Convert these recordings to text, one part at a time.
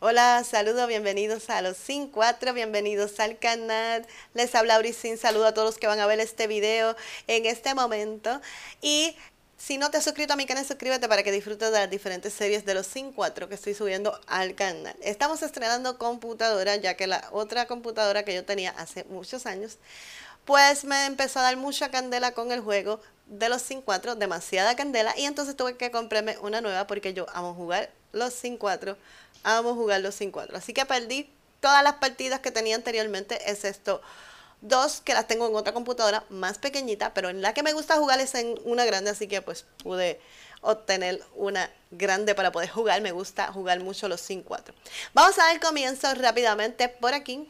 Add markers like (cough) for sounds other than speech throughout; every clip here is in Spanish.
Hola, saludos, bienvenidos a los Sin bienvenidos al canal. Les habla Auricin, saludo a todos los que van a ver este video en este momento. Y si no te has suscrito a mi canal, suscríbete para que disfrutes de las diferentes series de los Sin que estoy subiendo al canal. Estamos estrenando computadora, ya que la otra computadora que yo tenía hace muchos años, pues me empezó a dar mucha candela con el juego de los Sin demasiada candela, y entonces tuve que comprarme una nueva porque yo amo jugar los sin cuatro. a jugar los sin cuatro. Así que perdí todas las partidas que tenía anteriormente, Es esto dos que las tengo en otra computadora más pequeñita, pero en la que me gusta jugar es en una grande, así que pues pude obtener una grande para poder jugar. Me gusta jugar mucho los sin cuatro. Vamos a dar comienzo rápidamente por aquí.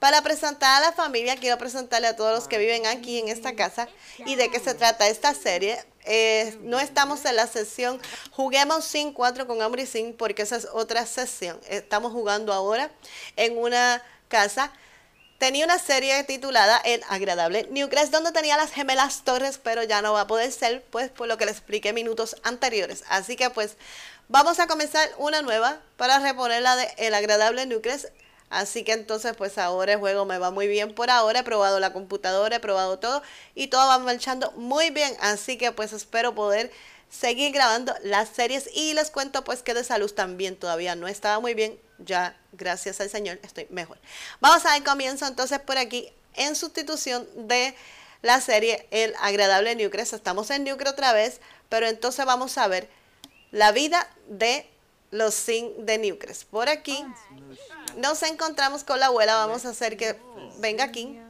Para presentar a la familia, quiero presentarle a todos los que viven aquí en esta casa y de qué se trata esta serie. Eh, no estamos en la sesión Juguemos sin 4 con y Sin, porque esa es otra sesión. Estamos jugando ahora en una casa. Tenía una serie titulada El agradable Newcrest, donde tenía las gemelas Torres, pero ya no va a poder ser, pues por lo que les expliqué minutos anteriores. Así que pues vamos a comenzar una nueva para reponer la de El agradable Nucleus. Así que entonces pues ahora el juego me va muy bien por ahora, he probado la computadora, he probado todo y todo va marchando muy bien. Así que pues espero poder seguir grabando las series y les cuento pues que de salud también todavía no estaba muy bien. Ya gracias al Señor estoy mejor. Vamos al comienzo entonces por aquí en sustitución de la serie El agradable Newcrest. Estamos en Newcrest otra vez, pero entonces vamos a ver la vida de los sin de Newcrest. Por aquí ah. nos encontramos con la abuela. Vamos a hacer que venga aquí.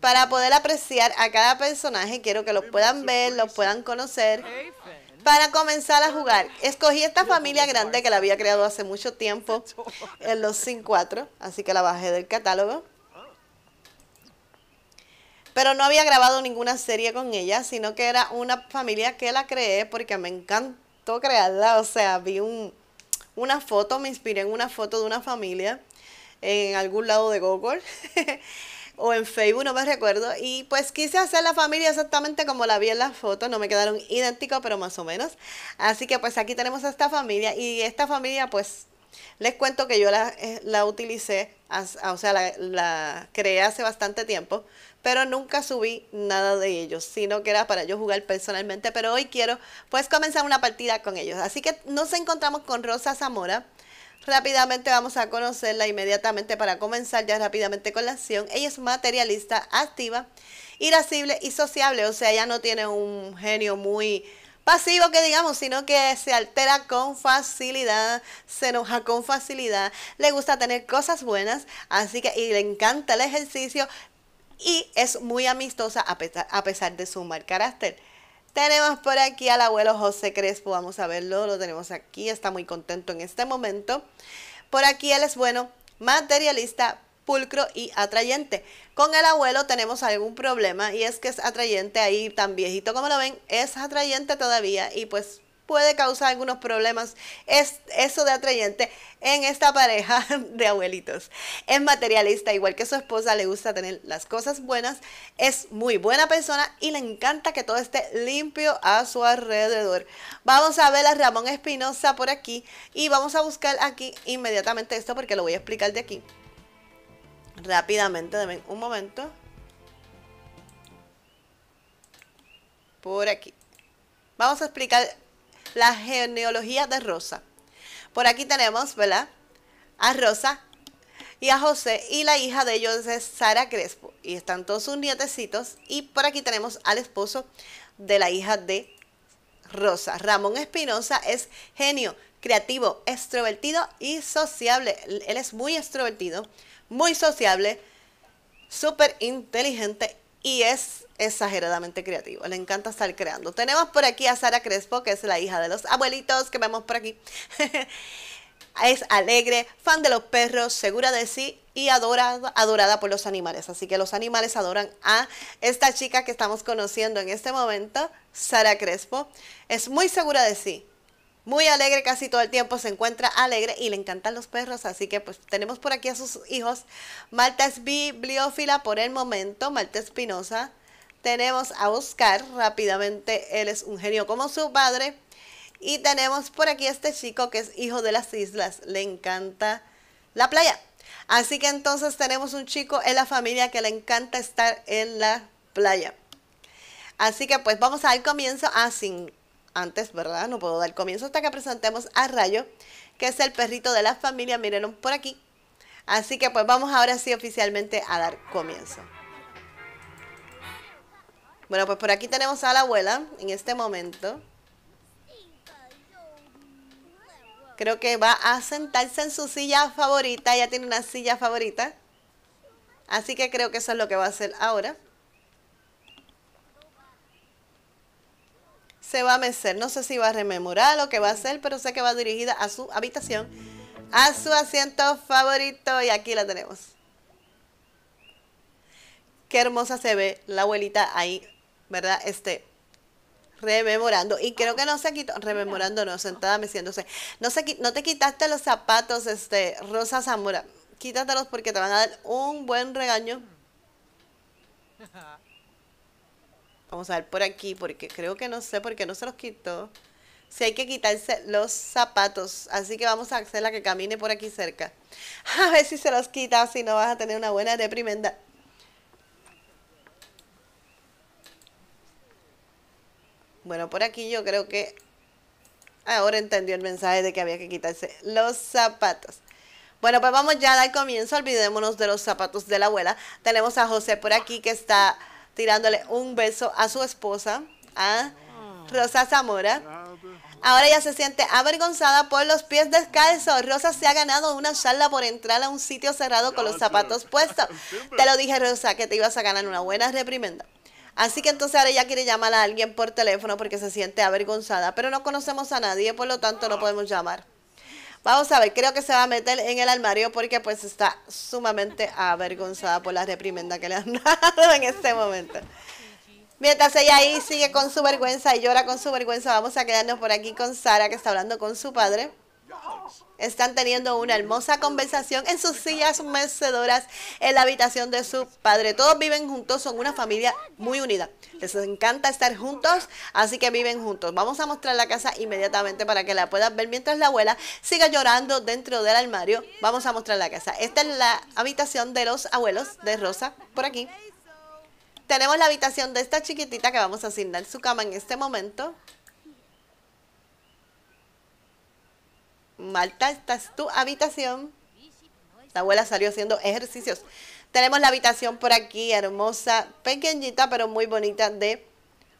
Para poder apreciar a cada personaje, quiero que lo puedan ver, lo puedan conocer. Para comenzar a jugar, escogí esta familia grande que la había creado hace mucho tiempo en los Sin 4, así que la bajé del catálogo. Pero no había grabado ninguna serie con ella, sino que era una familia que la creé porque me encanta creada, crearla. O sea, vi un, una foto, me inspiré en una foto de una familia en algún lado de Google (laughs) o en Facebook, no me recuerdo. Y pues quise hacer la familia exactamente como la vi en la foto, no me quedaron idénticos, pero más o menos. Así que pues aquí tenemos a esta familia y esta familia pues les cuento que yo la, eh, utilicé, ah, o sea, la, la, creé hace bastante tiempo, pero nunca subí nada de ellos, sino que era para yo jugar personalmente, pero hoy quiero pues comenzar una partida con ellos. Así que nos encontramos con Rosa Zamora. Rápidamente vamos a conocerla inmediatamente para comenzar ya rápidamente con la acción. Ella es materialista, activa, irascible y sociable, o sea, ella no tiene un genio muy pasivo que digamos, sino que se altera con facilidad, se enoja con facilidad, le gusta tener cosas buenas, así que le encanta el ejercicio y es muy amistosa a pesar, a pesar de su mal carácter. Tenemos por aquí al abuelo José Crespo, vamos a verlo, lo tenemos aquí, está muy contento en este momento. Por aquí él es bueno, materialista, pulcro y atrayente. Con el abuelo tenemos algún problema y es que es atrayente ahí tan viejito como lo ven, es atrayente todavía y pues puede causar algunos problemas es eso de atrayente en esta pareja (laughs) de abuelitos. Es materialista, igual que su esposa, le gusta tener las cosas buenas, es muy buena persona y le encanta que todo esté limpio a su alrededor. Vamos a ver a Ramón Espinosa por aquí y vamos a buscar aquí inmediatamente esto porque lo voy a explicar de aquí rápidamente, un momento. Por aquí. Vamos a explicar la genealogía de Rosa. Por aquí tenemos, ¿verdad? A Rosa y a José y la hija de ellos es Sara Crespo. Y están todos sus nietecitos. Y por aquí tenemos al esposo de la hija de Rosa. Ramón Espinosa es genio, creativo, extrovertido y sociable. Él es muy extrovertido muy sociable, súper inteligente y es exageradamente creativo. Le encanta estar creando. Tenemos por aquí a Sara Crespo, que es la hija de los abuelitos que vemos por aquí. (laughs) es alegre, fan de los perros, segura de sí y adorada, adorada por los animales. Así que los animales adoran a esta chica que estamos conociendo en este momento, Sara Crespo. Es muy segura de sí, muy alegre casi todo el tiempo, se encuentra alegre y le encantan los perros, así que pues tenemos por aquí a sus hijos. Malta es bibliófila por el momento, Malta Espinosa. Tenemos a Oscar, rápidamente él es un genio como su padre. Y tenemos por aquí a este chico que es hijo de las islas, le encanta la playa. Así que entonces tenemos un chico en la familia que le encanta estar en la playa. Así que pues vamos al comienzo a, ah, sin, antes, ¿verdad? No puedo dar comienzo hasta que presentemos a Rayo, que es el perrito de la familia, mírenlo por aquí. Así que pues vamos ahora sí oficialmente a dar comienzo. Bueno, pues por aquí tenemos a la abuela en este momento. Creo que va a sentarse en su silla favorita. Ella tiene una silla favorita. Así que creo que eso es lo que va a hacer ahora. se va a mecer. No sé si va a rememorar lo que va a hacer, pero sé que va dirigida a su habitación, a su asiento favorito. Y aquí la tenemos. Qué hermosa se ve la abuelita ahí, ¿verdad? Este, rememorando. Y creo que no se quitó, rememorando, no, sentada meciéndose. No, se, no te quitaste los zapatos, este, Rosa Zamora. Quítatelos porque te van a dar un buen regaño. (laughs) Vamos a ver por aquí, porque creo que no sé por qué no se los quitó. Si hay que quitarse los zapatos. Así que vamos a la que camine por aquí cerca. A ver si se los quita, si no vas a tener una buena deprimenda. Bueno, por aquí yo creo que ahora entendió el mensaje de que había que quitarse los zapatos. Bueno, pues vamos ya al comienzo. Olvidémonos de los zapatos de la abuela. Tenemos a José por aquí que está tirándole un beso a su esposa, a ah. Rosa Zamora. Ah, ahora ella se siente avergonzada por los pies descalzos. Rosa se ha ganado una charla por entrar a un sitio cerrado con los zapatos puestos. (laughs) Te lo dije, Rosa, que te ibas a ganar una buena reprimenda. Así que entonces ahora ella quiere llamar a alguien por teléfono porque se siente avergonzada, pero no conocemos a nadie, por lo tanto no ah. podemos llamar. Vamos a ver, creo que se va a meter en el armario porque pues está sumamente avergonzada por la reprimenda que le han (laughs) dado en este momento. Mientras ella ahí sigue con su vergüenza y llora con su vergüenza, vamos a quedarnos por aquí con Sara que está hablando con su padre. Están teniendo una hermosa conversación en sus sillas mecedoras en la habitación de su padre. Todos viven juntos, son una familia muy unida. Les encanta estar juntos, así que viven juntos. Vamos a mostrar la casa inmediatamente para que la puedas ver mientras la abuela siga llorando dentro del armario. Vamos a mostrar la casa. Esta es la habitación de los abuelos de Rosa, por aquí. Tenemos la habitación de esta chiquitita que vamos a asignar su cama en este momento. Marta, esta es tu habitación. La abuela salió haciendo ejercicios. Tenemos la habitación por aquí, hermosa, pequeñita, pero muy bonita de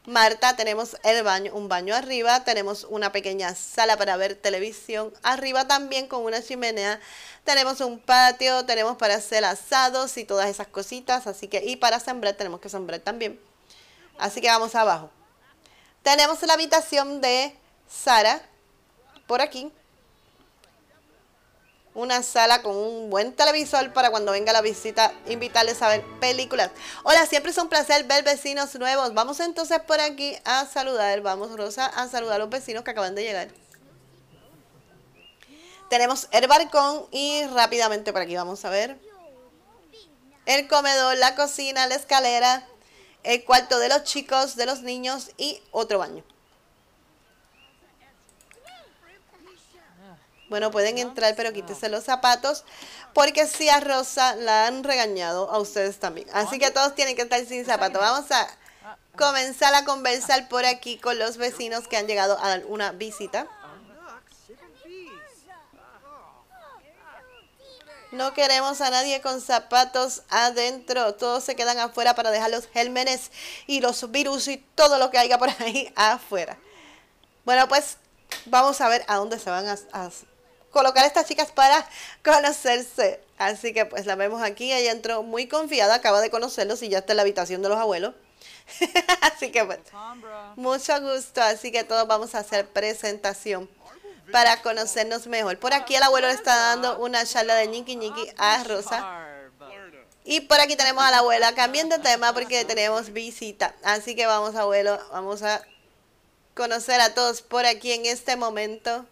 Marta. Tenemos el baño, un baño arriba. Tenemos una pequeña sala para ver televisión. Arriba también con una chimenea. Tenemos un patio, tenemos para hacer asados y todas esas cositas. Así que, y para sembrar tenemos que sembrar también. Así que vamos abajo. Tenemos la habitación de Sara por aquí una sala con un buen televisor para cuando venga la visita, invitarles a ver películas. Hola, siempre es un placer ver vecinos nuevos. Vamos entonces por aquí a saludar, vamos Rosa, a saludar a los vecinos que acaban de llegar. Tenemos el balcón y rápidamente por aquí vamos a ver. El comedor, la cocina, la escalera, el cuarto de los chicos, de los niños y otro baño. Bueno, pueden entrar, pero quítese los zapatos, porque si a Rosa la han regañado a ustedes también. Así que todos tienen que estar sin zapatos. Vamos a ah, ah. comenzar a conversar por aquí con los vecinos que han llegado a dar una visita. No queremos a nadie con zapatos adentro. Todos se quedan afuera para dejar los gérmenes y los virus y todo lo que haya por ahí (laughs) afuera. Bueno, pues vamos a ver a dónde se van a, a colocar a estas chicas para conocerse. Así que pues la vemos aquí, ella entró muy confiada, acaba de conocerlos y ya está en la habitación de los abuelos. (laughs) así que bueno, pues, mucho gusto, así que todos vamos a hacer presentación para conocernos mejor. Por aquí el abuelo le está dando una charla de ñiqui ñiqui a Rosa. Y por aquí tenemos a la abuela, cambiando de tema porque tenemos visita. Así que vamos abuelo, vamos a conocer a todos por aquí en este momento.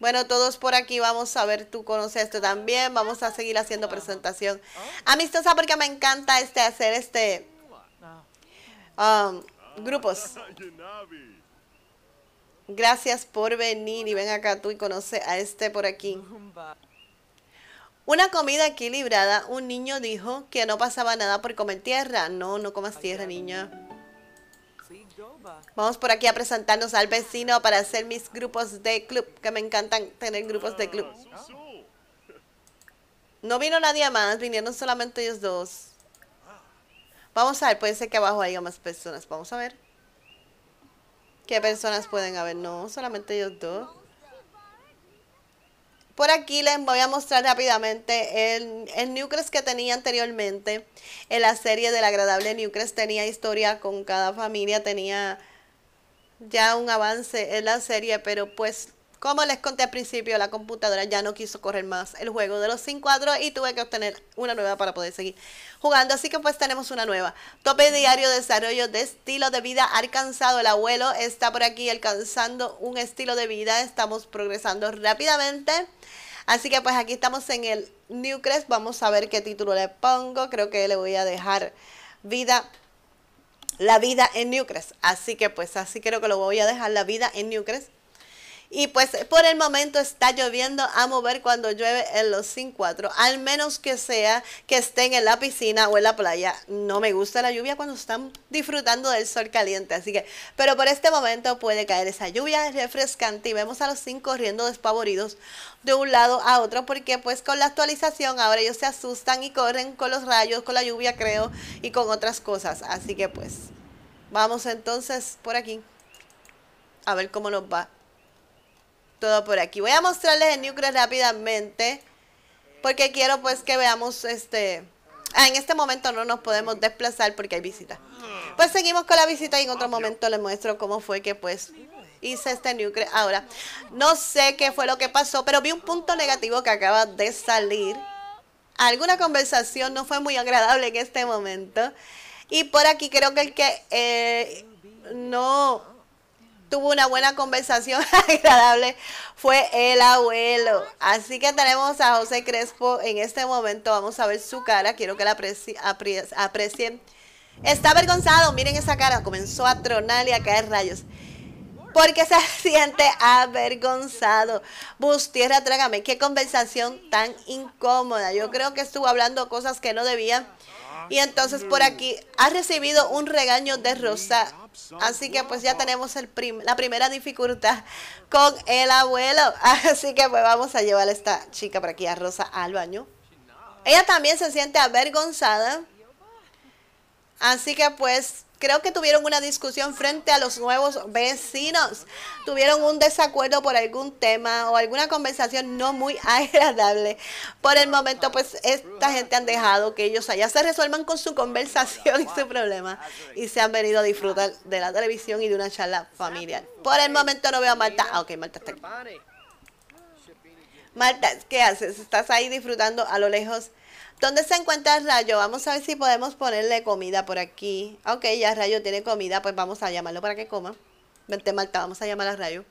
Bueno, todos por aquí vamos a ver, tú conoces esto también. Vamos a seguir haciendo presentación oh. amistosa porque me encanta este hacer este um, grupos. Ah, (laughs) Gracias por venir y ven acá tú y conoce a este por aquí. Una comida equilibrada, un niño dijo que no pasaba nada por comer tierra. No, no comas tierra, niña. Vamos por aquí a presentarnos al vecino para hacer mis grupos de club, que me encantan tener grupos de club. No vino nadie más, vinieron solamente ellos dos. Vamos a ver, puede ser que abajo haya más personas. Vamos a ver. ¿Qué personas pueden haber? No, solamente ellos dos. Por aquí les voy a mostrar rápidamente el, el Newcrest que tenía anteriormente. En la serie del agradable Newcrest tenía historia con cada familia, tenía ya un avance en la serie, pero pues como les conté al principio, la computadora ya no quiso correr más el juego de los sin cuadros y tuve que obtener una nueva para poder seguir jugando. Así que pues tenemos una nueva. Tope diario de desarrollo de estilo de vida alcanzado. El abuelo está por aquí alcanzando un estilo de vida. Estamos progresando rápidamente. Así que pues aquí estamos en el Newcrest. Vamos a ver qué título le pongo. Creo que le voy a dejar vida la vida en Newcrest. Así que pues así creo que lo voy a dejar, la vida en Newcrest. Y pues por el momento está lloviendo, a mover cuando llueve en los sin cuatro, al menos que sea que estén en la piscina o en la playa. No me gusta la lluvia cuando están disfrutando del sol caliente, así que, pero por este momento puede caer esa lluvia refrescante y vemos a los cinco corriendo despavoridos de un lado a otro porque pues con la actualización ahora ellos se asustan y corren con los rayos, con la lluvia creo y con otras cosas, así que pues vamos entonces por aquí a ver cómo nos va todo por aquí. Voy a mostrarles el núcleo rápidamente porque quiero pues que veamos este... Ah, en este momento no nos podemos desplazar porque hay visita. Pues seguimos con la visita y en otro momento les muestro cómo fue que pues hice este núcleo. Ahora, no sé qué fue lo que pasó, pero vi un punto negativo que acaba de salir. Alguna conversación no fue muy agradable en este momento. Y por aquí creo que el que eh, no tuvo una buena conversación (laughs) agradable fue el abuelo. Así que tenemos a José Crespo en este momento. Vamos a ver su cara. Quiero que la aprecien. Está avergonzado. Miren esa cara. Comenzó a tronar y a caer rayos. Porque se (laughs) siente avergonzado. Bustierra trágame. Qué conversación tan incómoda. Yo creo que estuvo hablando cosas que no debía y entonces por aquí ha recibido un regaño de Rosa. Así que pues ya tenemos la primera dificultad con el abuelo. (laughs) Así que pues vamos a llevar a esta chica por aquí, a Rosa, al baño. Ella también se siente avergonzada. Así que pues Creo que tuvieron una discusión frente a los nuevos vecinos. Tuvieron un desacuerdo por algún tema o alguna conversación no muy (laughs) agradable. Por el momento, pues esta gente han dejado que ellos allá se resuelvan con su conversación y su problema y se han venido a disfrutar de la televisión y de una charla familiar. Por el momento no veo a Marta. Ah, ok, Marta está aquí. Marta, ¿qué haces? ¿Estás ahí disfrutando a lo lejos ¿Dónde se encuentra Rayo? Vamos a ver si podemos ponerle comida por aquí. Ok, ya Rayo tiene comida, pues vamos a llamarlo para que coma. Vente Marta, vamos a llamar a Rayo.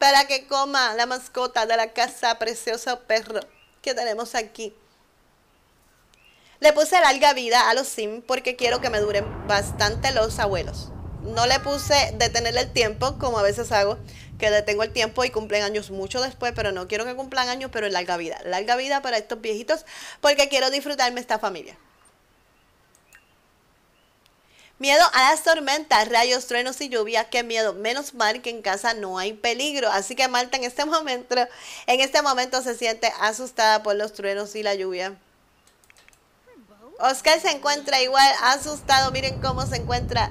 Para que coma la mascota de la casa, precioso perro que tenemos aquí. Le puse larga vida a los sim porque quiero que me duren bastante los abuelos. No le puse detenerle el tiempo como a veces hago, que detengo el tiempo y cumplen años mucho después, pero no quiero que cumplan años, pero larga vida. Larga vida para estos viejitos porque quiero disfrutarme esta familia. Miedo a las tormentas, rayos, truenos y lluvia, qué miedo. Menos mal que en casa no hay peligro. Así que Marta en este momento, en este momento se siente asustada por los truenos y la lluvia. Oscar se encuentra igual, asustado. Miren cómo se encuentra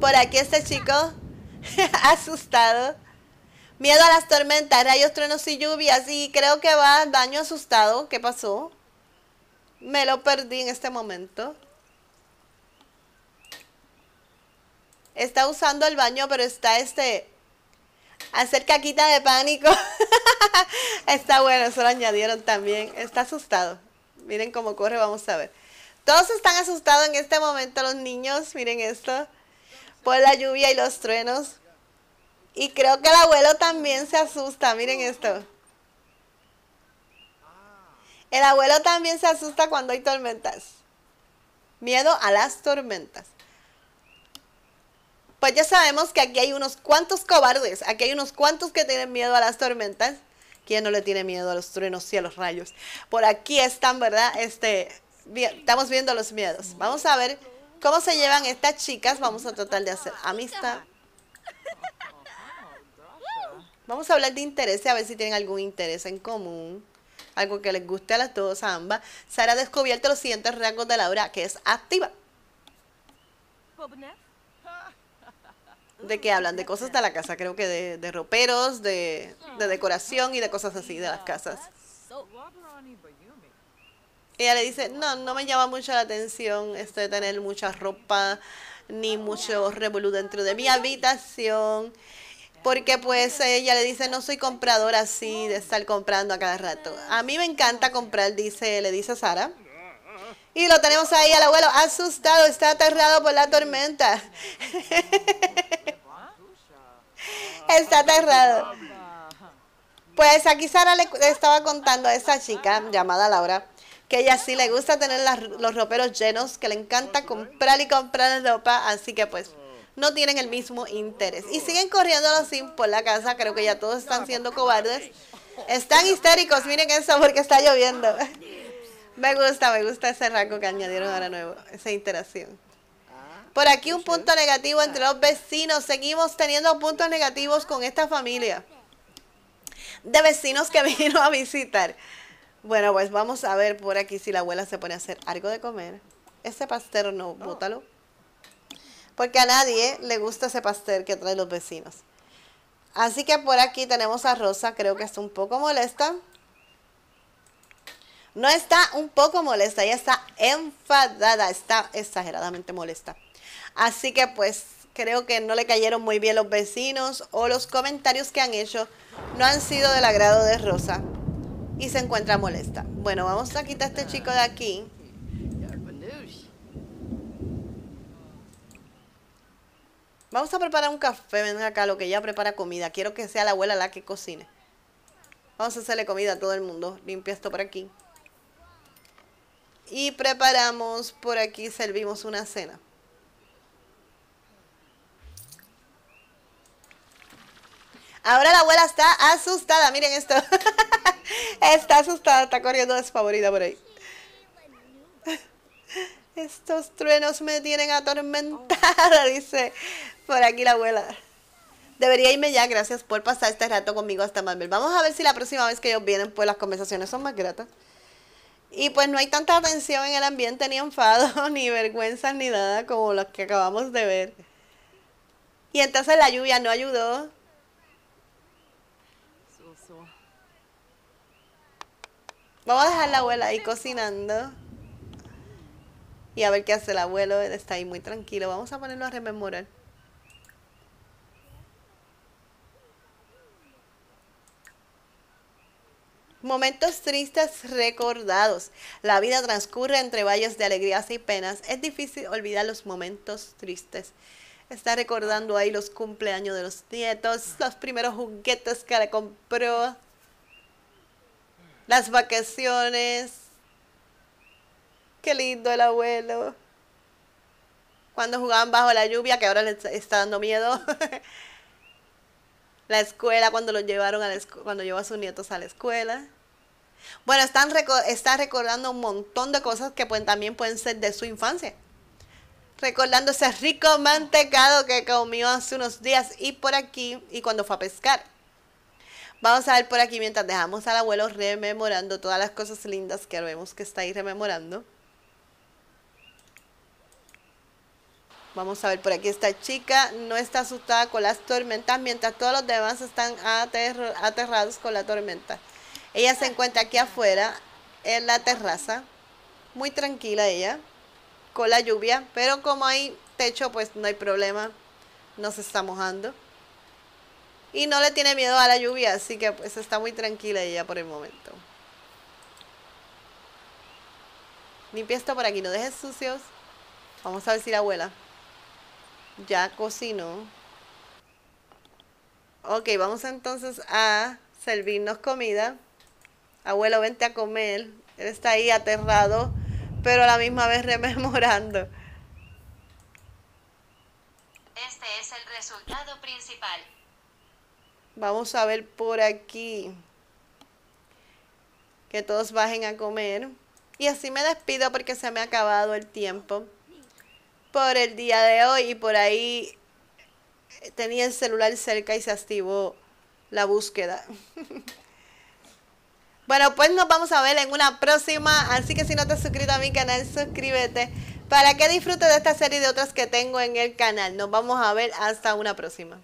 por aquí este chico, (laughs) asustado. Miedo a las tormentas, rayos, truenos y lluvias. Y creo que va daño asustado. ¿Qué pasó? Me lo perdí en este momento. Está usando el baño, pero está este... Hacer caquita de pánico. (laughs) está bueno, eso lo añadieron también. Está asustado. Miren cómo corre, vamos a ver. Todos están asustados en este momento, los niños. Miren esto. Por la lluvia y los truenos. Y creo que el abuelo también se asusta. Miren esto. El abuelo también se asusta cuando hay tormentas. Miedo a las tormentas. Pues ya sabemos que aquí hay unos cuantos cobardes. Aquí hay unos cuantos que tienen miedo a las tormentas. ¿Quién no le tiene miedo a los truenos y a los rayos? Por aquí están, ¿verdad? Este, estamos viendo los miedos. Vamos a ver cómo se llevan estas chicas. Vamos a tratar de hacer amistad. Vamos a hablar de intereses, a ver si tienen algún interés en común. Algo que les guste a las dos, a ambas. Sara ha descubierto los siguientes rasgos de Laura, que es activa. De qué hablan de cosas de la casa, creo que de, roperos, de, decoración y de cosas así de las casas. Ella le dice, no, no me llama mucho la atención de este, tener mucha ropa, ni mucho revolú dentro de mi habitación. Porque pues ella le dice, no soy compradora así de estar comprando a cada rato. A mí me encanta comprar, dice, le dice Sara. Y lo tenemos ahí al abuelo asustado, está aterrado por la tormenta. (laughs) está aterrado. Pues aquí Sara le estaba contando a esa chica llamada Laura que ella sí le gusta tener los roperos llenos, que le encanta comprar y comprar ropa, así que pues no tienen el mismo interés. Y siguen corriendo los por la casa, creo que ya todos están siendo cobardes. Están histéricos, miren eso porque está lloviendo. (laughs) Me gusta, me gusta ese rango que añadieron ahora nuevo, esa interacción. Por aquí un punto negativo entre los vecinos. Seguimos teniendo puntos negativos con esta familia de vecinos que (laughs) vino a visitar. Bueno, pues vamos a ver por aquí si la abuela se pone a hacer algo de comer. Ese pastero no, bótalo porque a nadie le gusta ese pastel que traen los vecinos. Así que por aquí tenemos a Rosa, creo que está un poco molesta. No está un poco molesta, ella está enfadada, está exageradamente molesta. Así que pues creo que no le cayeron muy bien los vecinos o los comentarios que han hecho no han sido del agrado de Rosa y se encuentra molesta. Bueno, vamos a quitar a este chico de aquí. Vamos a preparar un café, ven acá, lo que ya prepara comida. Quiero que sea la abuela la que cocine. Vamos a hacerle comida a todo el mundo. Limpia esto por aquí. Y preparamos, por aquí servimos una cena. Ahora la abuela está asustada, miren esto. (laughs) está asustada, está corriendo desfavorida por ahí. (laughs) Estos truenos me tienen atormentada, (laughs) dice por aquí la abuela. Debería irme ya, gracias por pasar este rato conmigo hasta Marvel. Vamos a ver si la próxima vez que ellos vienen, pues las conversaciones son más gratas. Y pues no hay tanta atención en el ambiente, ni enfado, (laughs) ni vergüenza, ni nada como los que acabamos de ver. Y entonces la lluvia no ayudó. Vamos a dejar la abuela ahí cocinando. Y a ver qué hace el abuelo. Él está ahí muy tranquilo. Vamos a ponerlo a rememorar. Momentos tristes recordados. La vida transcurre entre valles de alegrías y penas. Es difícil olvidar los momentos tristes. Está recordando ahí los cumpleaños de los nietos, los primeros juguetes que le compró, las vacaciones. Qué lindo el abuelo. Cuando jugaban bajo la lluvia, que ahora les está dando miedo. (laughs) la escuela, cuando lo llevaron a cuando llevó a sus nietos a la escuela. Bueno, están está recordando un montón de cosas que también pueden ser de su infancia. Recordando ese rico mantecado que comió hace unos días y por aquí y cuando fue a pescar. Vamos a ver por aquí mientras dejamos al abuelo rememorando todas las cosas lindas que vemos que está ahí rememorando. Vamos a ver por aquí. Esta chica no está asustada con las tormentas mientras todos los demás están aterrados con la tormenta. Ella se encuentra aquí afuera, en la terraza, muy tranquila ella, con la lluvia, pero como hay techo, pues no hay problema, no se está mojando. Y no le tiene miedo a la lluvia, así que pues está muy tranquila ella por el momento. Limpia esto por aquí, no dejes sucios. Vamos a ver si la abuela ya cocinó. Ok, vamos entonces a servirnos comida abuelo, vente a comer. Él está ahí aterrado, pero a la misma vez rememorando. Este es el resultado principal. Vamos a ver por aquí. Que todos bajen a comer. Y así me despido porque se me ha acabado el tiempo por el día de hoy y por ahí eh, tenía el celular cerca y se activó la búsqueda. (laughs) Bueno, pues nos vamos a ver en una próxima. Así que si no te has suscrito a mi canal, suscríbete para que disfrutes de esta serie de otras que tengo en el canal. Nos vamos a ver hasta una próxima.